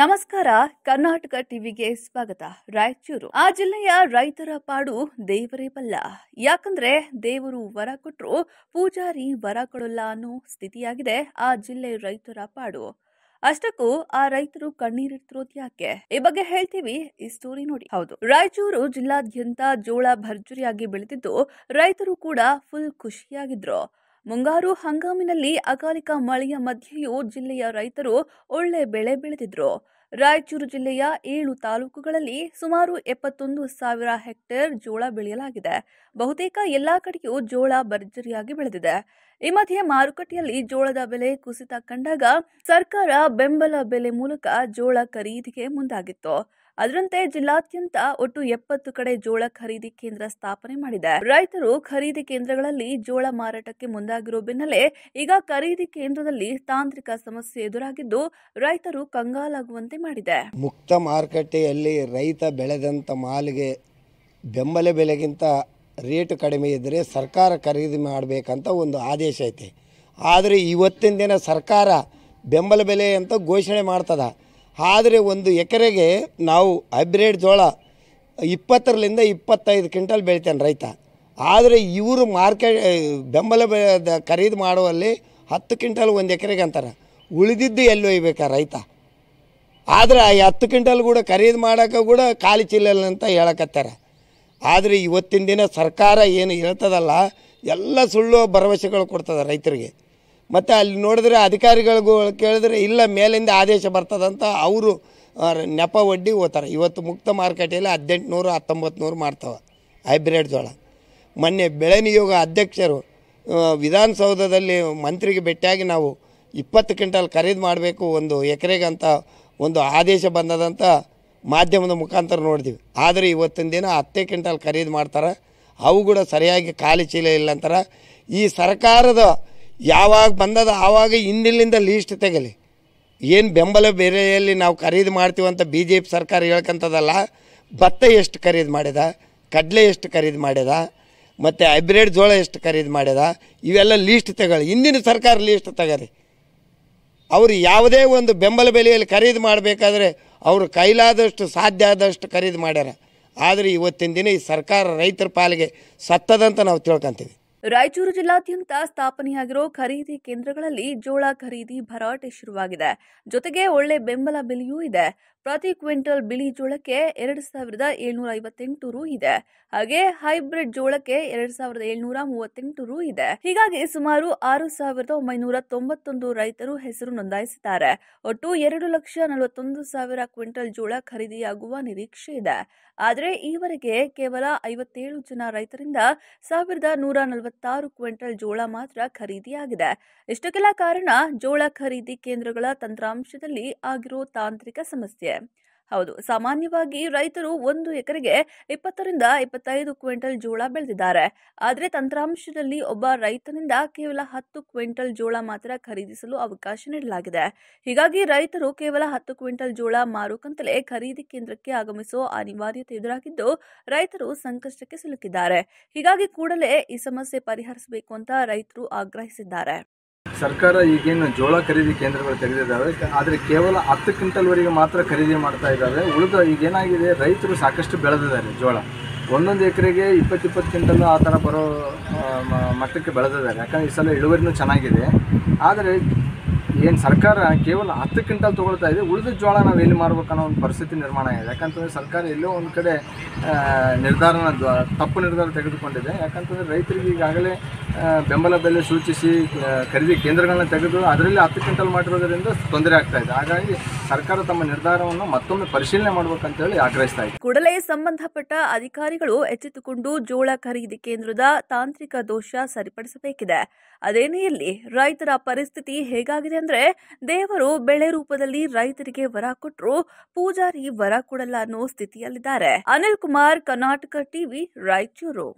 ನಮಸ್ಕಾರ ಕರ್ನಾಟಕ ಟಿವಿಗೆ ಸ್ವಾಗತ ರಾಯಚೂರು ಆ ಜಿಲ್ಲೆಯ ರೈತರ ಪಾಡು ದೇವರೇ ಬಲ್ಲ ಯಾಕಂದ್ರೆ ದೇವರು ವರ ಕೊಟ್ಟರು ಪೂಜಾರಿ ವರ ಕೊಡಲ್ಲ ಅನ್ನೋ ಸ್ಥಿತಿಯಾಗಿದೆ ಆ ಜಿಲ್ಲೆ ರೈತರ ಪಾಡು ಅಷ್ಟಕ್ಕೂ ಆ ರೈತರು ಕಣ್ಣೀರಿಡ್ತಿರೋದು ಯಾಕೆ ಈ ಬಗ್ಗೆ ಹೇಳ್ತೀವಿ ಈ ಸ್ಟೋರಿ ನೋಡಿ ಹೌದು ರಾಯಚೂರು ಜಿಲ್ಲಾದ್ಯಂತ ಜೋಳ ಭರ್ಜರಿಯಾಗಿ ಬೆಳೆದಿದ್ದು ರೈತರು ಕೂಡ ಫುಲ್ ಖುಷಿಯಾಗಿದ್ರು ಮುಂಗಾರು ಹಂಗಾಮಿನಲ್ಲಿ ಅಕಾಲಿಕ ಮಳೆಯ ಮಧ್ಯೆಯೂ ಜಿಲ್ಲೆಯ ರೈತರು ಒಳ್ಳೆ ಬೆಳೆ ಬೆಳೆದಿದ್ರು ರಾಯಚೂರು ಜಿಲ್ಲೆಯ ಏಳು ತಾಲೂಕುಗಳಲ್ಲಿ ಸುಮಾರು ಎಪ್ಪತ್ತೊಂದು ಸಾವಿರ ಹೆಕ್ಟೇರ್ ಜೋಳ ಬೆಳೆಯಲಾಗಿದೆ ಬಹುತೇಕ ಎಲ್ಲಾ ಕಡೆಯೂ ಜೋಳ ಭರ್ಜರಿಯಾಗಿ ಬೆಳೆದಿದೆ ಈ ಮಧ್ಯೆ ಮಾರುಕಟ್ಟೆಯಲ್ಲಿ ಜೋಳದ ಬೆಲೆ ಕುಸಿತ ಕಂಡಾಗ ಸರ್ಕಾರ ಬೆಂಬಲ ಬೆಲೆ ಮೂಲಕ ಜೋಳ ಖರೀದಿಗೆ ಮುಂದಾಗಿತ್ತು ಅದರಂತೆ ಜಿಲ್ಲಾದ್ಯಂತ ಒಟ್ಟು ಎಪ್ಪತ್ತು ಕಡೆ ಜೋಳ ಖರೀದಿ ಕೇಂದ್ರ ಸ್ಥಾಪನೆ ಮಾಡಿದೆ ರೈತರು ಖರೀದಿ ಕೇಂದ್ರಗಳಲ್ಲಿ ಜೋಳ ಮಾರಾಟಕ್ಕೆ ಮುಂದಾಗಿರುವ ಬೆನ್ನಲ್ಲೇ ಈಗ ಖರೀದಿ ಕೇಂದ್ರದಲ್ಲಿ ತಾಂತ್ರಿಕ ಸಮಸ್ಯೆ ಎದುರಾಗಿದ್ದು ರೈತರು ಕಂಗಾಲಾಗುವಂತೆ ಮಾಡಿದೆ ಮುಕ್ತ ಮಾರುಕಟ್ಟೆಯಲ್ಲಿ ರೈತ ಬೆಳೆದಂತ ಮಾಲಿಗೆ ಬೆಂಬಲ ಬೆಲೆಗಿಂತ ರೇಟ್ ಕಡಿಮೆ ಇದ್ದರೆ ಸರ್ಕಾರ ಖರೀದಿ ಮಾಡಬೇಕಂತ ಒಂದು ಆದೇಶ ಐತೆ ಆದರೆ ಇವತ್ತಿನ ದಿನ ಸರ್ಕಾರ ಬೆಂಬಲ ಬೆಲೆ ಅಂತ ಘೋಷಣೆ ಮಾಡ್ತದ ಆದರೆ ಒಂದು ಎಕರೆಗೆ ನಾವು ಹೈಬ್ರಿಡ್ ಜೋಳ ಇಪ್ಪತ್ತರಲಿಂದ ಇಪ್ಪತ್ತೈದು ಕ್ವಿಂಟಲ್ ಬೆಳಿತಾನೆ ರೈತ ಆದರೆ ಇವರು ಮಾರ್ಕೆಟ್ ಬೆಂಬಲ ಬೆ ಖರೀದಿ ಮಾಡುವಲ್ಲಿ ಹತ್ತು ಕ್ವಿಂಟಲ್ ಒಂದು ಎಕರೆಗೆ ಅಂತಾರೆ ಉಳಿದಿದ್ದು ಎಲ್ಲಿ ಒಯ್ಬೇಕಾ ರೈತ ಆದರೆ ಈ ಹತ್ತು ಕ್ವಿಂಟಲ್ ಕೂಡ ಖರೀದಿ ಮಾಡೋಕೆ ಕೂಡ ಖಾಲಿ ಚಿಲ್ಲಲ್ಲ ಅಂತ ಹೇಳಕತ್ತಾರೆ ಆದರೆ ಇವತ್ತಿನ ದಿನ ಸರ್ಕಾರ ಏನು ಹೇಳ್ತದಲ್ಲ ಎಲ್ಲ ಸುಳ್ಳು ಭರವಸೆಗಳು ಕೊಡ್ತದೆ ರೈತರಿಗೆ ಮತ್ತು ಅಲ್ಲಿ ನೋಡಿದ್ರೆ ಅಧಿಕಾರಿಗಳಿಗೂ ಕೇಳಿದ್ರೆ ಇಲ್ಲ ಮೇಲಿಂದ ಆದೇಶ ಬರ್ತದಂತ ಅವರು ನೆಪ ಒಡ್ಡಿ ಹೋತಾರೆ ಇವತ್ತು ಮುಕ್ತ ಮಾರುಕಟ್ಟೆಯಲ್ಲಿ ಹದಿನೆಂಟುನೂರು ಹತ್ತೊಂಬತ್ತು ನೂರು ಮಾಡ್ತಾವೆ ಹೈಬ್ರಿಡ್ ಜೋಳ ಮೊನ್ನೆ ಬೆಳೆ ನಿಯೋಗ ಅಧ್ಯಕ್ಷರು ವಿಧಾನಸೌಧದಲ್ಲಿ ಮಂತ್ರಿಗೆ ಭೇಟಿಯಾಗಿ ನಾವು ಇಪ್ಪತ್ತು ಕ್ವಿಂಟಲ್ ಖರೀದಿ ಮಾಡಬೇಕು ಒಂದು ಎಕರೆಗಂತ ಒಂದು ಆದೇಶ ಬಂದದಂತ ಮಾಧ್ಯಮದ ಮುಖಾಂತರ ನೋಡಿದ್ವಿ ಆದರೆ ಇವತ್ತಿನ ದಿನ ಹತ್ತೇ ಕ್ವಿಂಟಲ್ ಖರೀದಿ ಮಾಡ್ತಾರೆ ಅವು ಕೂಡ ಸರಿಯಾಗಿ ಖಾಲಿ ಚೀಲ ಇಲ್ಲ ಅಂತಾರೆ ಈ ಸರ್ಕಾರದ ಯಾವಾಗ ಬಂದದ ಆವಾಗ ಹಿಂದಿಲ್ಲಿಂದ ಲೀಸ್ಟ್ ತೆಗಲಿ ಏನು ಬೆಂಬಲ ಬೆಲೆಯಲ್ಲಿ ನಾವು ಖರೀದಿ ಮಾಡ್ತೀವಂತ ಬಿ ಜೆ ಪಿ ಸರ್ಕಾರ ಹೇಳ್ಕೊಂತದಲ್ಲ ಭತ್ತ ಎಷ್ಟು ಖರೀದಿ ಮಾಡಿದ ಕಡಲೆ ಎಷ್ಟು ಖರೀದಿ ಮಾಡ್ಯದ ಮತ್ತು ಹೈಬ್ರಿಡ್ ಜೋಳ ಎಷ್ಟು ಖರೀದಿ ಮಾಡ್ಯದ ಇವೆಲ್ಲ ಲೀಸ್ಟ್ ತಗೊಳ್ಳಿ ಹಿಂದಿನ ಸರ್ಕಾರ ಲೀಸ್ಟ್ ತೆಗಲಿ ಅವರು ಯಾವುದೇ ಒಂದು ಬೆಂಬಲ ಬೆಲೆಯಲ್ಲಿ ಖರೀದಿ ಮಾಡಬೇಕಾದ್ರೆ ಅವರು ಕೈಲಾದಷ್ಟು ಸಾಧ್ಯ ಆದಷ್ಟು ಖರೀದಿ ಮಾಡ್ಯಾರ ಆದರೆ ಇವತ್ತಿನ ದಿನ ಈ ಸರ್ಕಾರ ರೈತರ ಪಾಲಿಗೆ ಸತ್ತದಂತ ನಾವು ತಿಳ್ಕೊತೀವಿ ರಾಯಚೂರು ಜಿಲ್ಲಾದ್ಯಂತ ಸ್ಥಾಪನೆಯಾಗಿರೋ ಖರೀದಿ ಕೇಂದ್ರಗಳಲ್ಲಿ ಜೋಳ ಖರೀದಿ ಭರಾಟೆ ಶುರುವಾಗಿದೆ ಜೊತೆಗೆ ಒಳ್ಳೆ ಬೆಂಬಲ ಬೆಲೆಯೂ ಇದೆ ಪ್ರತಿ ಕ್ವಿಂಟಲ್ ಬಿಳಿ ಜೋಳಕ್ಕೆ ಎರಡು ಸಾವಿರದ ಏಳ್ನೂರ ಐವತ್ತೆಂಟು ರು ಇದೆ ಹಾಗೆ ಹೈಬ್ರಿಡ್ ಜೋಳಕ್ಕೆ ಎರಡು ಸಾವಿರದ ಏಳ್ನೂರ ಮೂವತ್ತೆಂಟು ರು ಇದೆ ಹೀಗಾಗಿ ಸುಮಾರು ಆರು ಸಾವಿರದ ಒಂಬೈನೂರ ತೊಂಬತ್ತೊಂದು ರೈತರು ಹೆಸರು ನೋಂದಾಯಿಸಿದ್ದಾರೆ ಒಟ್ಟು ಎರಡು ಲಕ್ಷ ನಲವತ್ತೊಂದು ಸಾವಿರ ಕ್ವಿಂಟಲ್ ಜೋಳ ಖರೀದಿಯಾಗುವ ನಿರೀಕ್ಷೆ ಇದೆ ಆದರೆ ಈವರೆಗೆ ಕೇವಲ ಐವತ್ತೇಳು ಜನ ರೈತರಿಂದ ಸಾವಿರದ ನೂರ ನಲವತ್ತಾರು ಕ್ವಿಂಟಲ್ ಜೋಳ ಮಾತ್ರ ಖರೀದಿಯಾಗಿದೆ ಇಷ್ಟಕ್ಕೆಲ್ಲ ಕಾರಣ ಜೋಳ ಖರೀದಿ ಕೇಂದ್ರಗಳ ತಂತ್ರಾಂಶದಲ್ಲಿ ಆಗಿರೋ ತಾಂತ್ರಿಕ ಸಮಸ್ಯೆ ಹೌದು ಸಾಮಾನ್ಯವಾಗಿ ರೈತರು ಒಂದು ಎಕರೆಗೆ ಇಪ್ಪತ್ತರಿಂದ ಇಪ್ಪತ್ತೈದು ಕ್ವಿಂಟಲ್ ಜೋಳ ಬೆಳೆದಿದ್ದಾರೆ ಆದರೆ ತಂತ್ರಾಂಶದಲ್ಲಿ ಒಬ್ಬ ರೈತನಿಂದ ಕೇವಲ ಹತ್ತು ಕ್ವಿಂಟಲ್ ಜೋಳ ಮಾತ್ರ ಖರೀದಿಸಲು ಅವಕಾಶ ನೀಡಲಾಗಿದೆ ಹೀಗಾಗಿ ರೈತರು ಕೇವಲ ಹತ್ತು ಕ್ವಿಂಟಲ್ ಜೋಳ ಮಾರುಕಂತಲೇ ಖರೀದಿ ಕೇಂದ್ರಕ್ಕೆ ಆಗಮಿಸುವ ಅನಿವಾರ್ಯತೆ ಎದುರಾಗಿದ್ದು ರೈತರು ಸಂಕಷ್ಟಕ್ಕೆ ಸಿಲುಕಿದ್ದಾರೆ ಹೀಗಾಗಿ ಕೂಡಲೇ ಈ ಸಮಸ್ಯೆ ಪರಿಹರಿಸಬೇಕು ಅಂತ ರೈತರು ಆಗ್ರಹಿಸಿದ್ದಾರೆ ಸರ್ಕಾರ ಈಗೇನು ಜೋಳ ಖರೀದಿ ಕೇಂದ್ರಗಳು ತೆಗೆದಿದ್ದಾವೆ ಆದರೆ ಕೇವಲ ಹತ್ತು ಕ್ವಿಂಟಲ್ವರೆಗೆ ಮಾತ್ರ ಖರೀದಿ ಮಾಡ್ತಾ ಇದ್ದಾವೆ ಉಳಿದ ಈಗೇನಾಗಿದೆ ರೈತರು ಸಾಕಷ್ಟು ಬೆಳೆದಿದ್ದಾರೆ ಜೋಳ ಒಂದೊಂದು ಎಕರೆಗೆ ಇಪ್ಪತ್ತು ಇಪ್ಪತ್ತು ಕ್ವಿಂಟಲ್ ಆ ಥರ ಬರೋ ಮಟ್ಟಕ್ಕೆ ಬೆಳೆದಿದ್ದಾರೆ ಯಾಕಂದರೆ ಈ ಸಲ ಇಳುವರಿನೂ ಚೆನ್ನಾಗಿದೆ ಆದರೆ ಏನು ಸರ್ಕಾರ ಕೇವಲ ಹತ್ತು ಕ್ವಿಂಟಲ್ ತೊಗೊಳ್ತಾ ಇದೆ ಉಳಿದ ಜೋಳ ನಾವು ಎಲ್ಲಿ ಮಾರ್ಬೇಕು ಅನ್ನೋ ಒಂದು ಪರಿಸ್ಥಿತಿ ನಿರ್ಮಾಣ ಆಗಿದೆ ಯಾಕಂತಂದರೆ ಸರ್ಕಾರ ಎಲ್ಲೋ ಒಂದು ಕಡೆ ನಿರ್ಧಾರನ ತಪ್ಪು ನಿರ್ಧಾರ ತೆಗೆದುಕೊಂಡಿದೆ ಯಾಕಂತಂದರೆ ರೈತರಿಗೆ ಈಗಾಗಲೇ ಬೆಂಬಲ ಬೆಲೆ ಸೂಚಿಸಿ ಖರೀದಿ ಕೇಂದ್ರಗಳನ್ನ ತೆಗೆದು ಅದರಲ್ಲಿ ಹತ್ತು ಕ್ವಿಂಟಲ್ ಮಾಡಿರೋದರಿಂದ ತೊಂದರೆ ಆಗ್ತಾ ಇದೆ ಹಾಗಾಗಿ ಸರ್ಕಾರ ತಮ್ಮ ನಿರ್ಧಾರವನ್ನು ಮತ್ತೊಮ್ಮೆ ಪರಿಶೀಲನೆ ಮಾಡಬೇಕಂತ ಹೇಳಿ ಆಗ್ರಹಿಸ್ತಾ ಇದೆ ಕೂಡಲೇ ಸಂಬಂಧಪಟ್ಟ ಅಧಿಕಾರಿಗಳು ಎಚ್ಚೆತ್ತುಕೊಂಡು ಜೋಳ ಖರೀದಿ ಕೇಂದ್ರದ ತಾಂತ್ರಿಕ ದೋಷ ಸರಿಪಡಿಸಬೇಕಿದೆ ಅದೇನೇ ಇಲ್ಲಿ ರೈತರ ಪರಿಸ್ಥಿತಿ ಹೇಗಾಗಿದೆ ಅಂದ್ರೆ ದೇವರು ಬೆಳೆ ರೂಪದಲ್ಲಿ ರೈತರಿಗೆ ವರ ಕೊಟ್ಟರು ಪೂಜಾರಿ ವರ ಕೊಡಲ್ಲ ಅನ್ನೋ ಸ್ಥಿತಿಯಲ್ಲಿದ್ದಾರೆ ಅನಿಲ್ ಕುಮಾರ್ ಕರ್ನಾಟಕ ಟಿವಿ ರಾಯಚೂರು